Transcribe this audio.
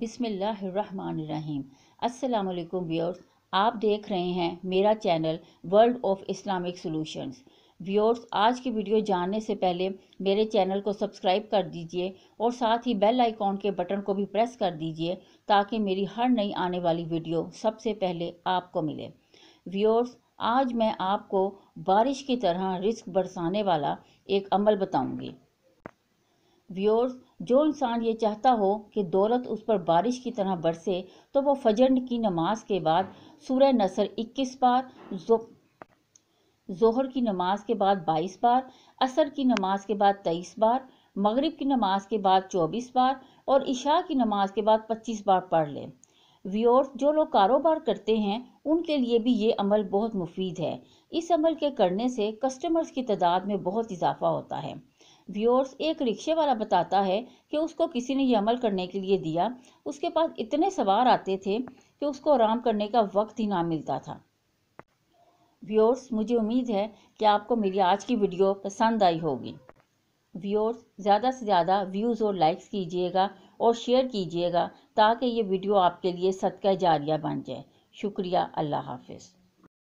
बिसमीम असलकुम व्यूअर्स आप देख रहे हैं मेरा channel World of Islamic Solutions viewers आज की वीडियो जानने से पहले मेरे चैनल को सब्सक्राइब कर दीजिए और साथ ही बेल आइकॉन के बटन को भी प्रेस कर दीजिए ताकि मेरी हर नई आने वाली वीडियो सबसे पहले आपको मिले व्यूअर्स आज मैं आपको बारिश की तरह रिस्क बरसाने वाला एक अमल बताऊंगी व्यूअर्स जो इंसान ये चाहता हो कि दौलत उस पर बारिश की तरह बरसे तो वो फजर की नमाज के बाद सूर्य नसर 21 बार जो जोहर की नमाज के बाद 22 बार असर की नमाज के बाद 23 बार मगरिब की नमाज के बाद 24 बार और इशा की नमाज के बाद 25 बार पढ़ लें व्योर्स जो लोग कारोबार करते हैं उनके लिए भी ये अमल बहुत मुफीद है इस अमल के करने से कस्टमर्स की तादाद में बहुत इजाफा होता है व्यूअर्स एक रिक्शे वाला बताता है कि उसको किसी ने यह अमल करने के लिए दिया उसके पास इतने सवार आते थे कि उसको आराम करने का वक्त ही ना मिलता था व्यूअर्स मुझे उम्मीद है कि आपको मेरी आज की वीडियो पसंद आई होगी व्यूअर्स ज़्यादा से ज़्यादा व्यूज़ और लाइक्स कीजिएगा और शेयर कीजिएगा ताकि ये वीडियो आपके लिए सदका जारिया बन जाए शुक्रिया अल्लाह हाफिज़